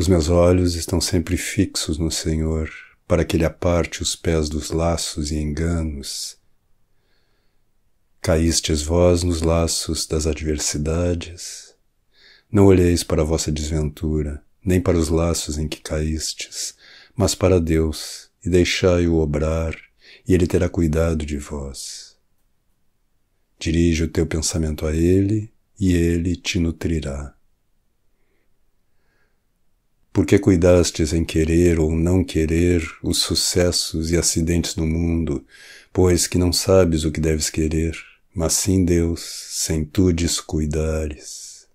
Os meus olhos estão sempre fixos no Senhor, para que Ele aparte os pés dos laços e enganos. Caístes vós nos laços das adversidades. Não olheis para a vossa desventura, nem para os laços em que caístes, mas para Deus, e deixai-o obrar, e ele terá cuidado de vós. Dirige o teu pensamento a ele, e ele te nutrirá. Porque cuidastes em querer ou não querer os sucessos e acidentes do mundo, pois que não sabes o que deves querer, mas sim Deus, sem tu descuidares.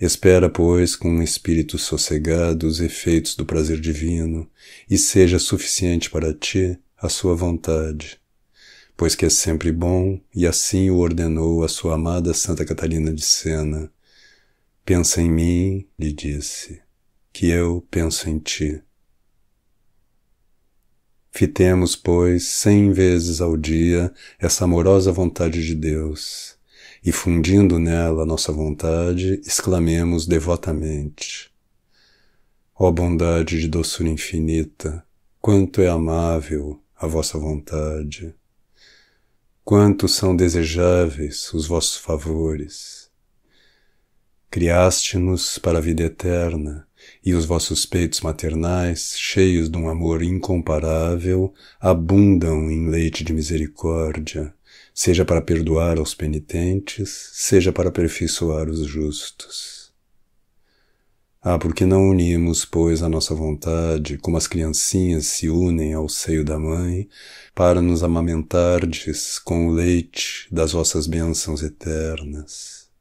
Espera, pois, com um espírito sossegado os efeitos do prazer divino, e seja suficiente para ti a sua vontade, pois que é sempre bom, e assim o ordenou a sua amada Santa Catarina de Sena. Pensa em mim, lhe disse que eu penso em ti. Fitemos, pois, cem vezes ao dia essa amorosa vontade de Deus, e fundindo nela nossa vontade, exclamemos devotamente: Ó oh bondade de doçura infinita, quanto é amável a vossa vontade! Quanto são desejáveis os vossos favores! Criaste-nos para a vida eterna e os vossos peitos maternais, cheios de um amor incomparável, abundam em leite de misericórdia, seja para perdoar aos penitentes, seja para aperfeiçoar os justos. Ah, porque não unimos, pois, a nossa vontade, como as criancinhas se unem ao seio da mãe, para nos amamentardes com o leite das vossas bênçãos eternas.